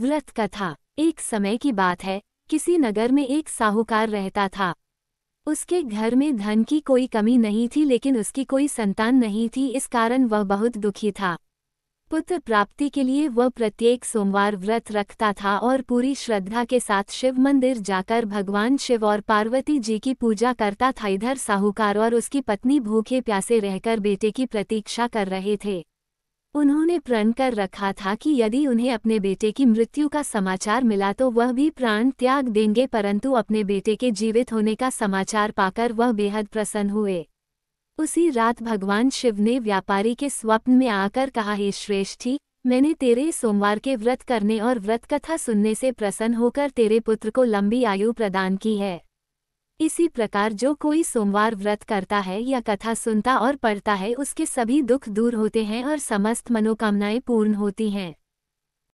व्रत कथा एक समय की बात है किसी नगर में एक साहूकार रहता था उसके घर में धन की कोई कमी नहीं थी लेकिन उसकी कोई संतान नहीं थी इस कारण वह बहुत दुखी था पुत्र प्राप्ति के लिए वह प्रत्येक सोमवार व्रत रखता था और पूरी श्रद्धा के साथ शिव मंदिर जाकर भगवान शिव और पार्वती जी की पूजा करता था इधर साहूकार और उसकी पत्नी भूखे प्यासे रहकर बेटे की प्रतीक्षा कर रहे थे उन्होंने प्रण कर रखा था कि यदि उन्हें अपने बेटे की मृत्यु का समाचार मिला तो वह भी प्राण त्याग देंगे परंतु अपने बेटे के जीवित होने का समाचार पाकर वह बेहद प्रसन्न हुए उसी रात भगवान शिव ने व्यापारी के स्वप्न में आकर कहा हे श्रेष्ठी मैंने तेरे सोमवार के व्रत करने और व्रत कथा सुनने से प्रसन्न होकर तेरे पुत्र को लंबी आयु प्रदान की है इसी प्रकार जो कोई सोमवार व्रत करता है या कथा सुनता और पढ़ता है उसके सभी दुख दूर होते हैं और समस्त मनोकामनाएं पूर्ण होती हैं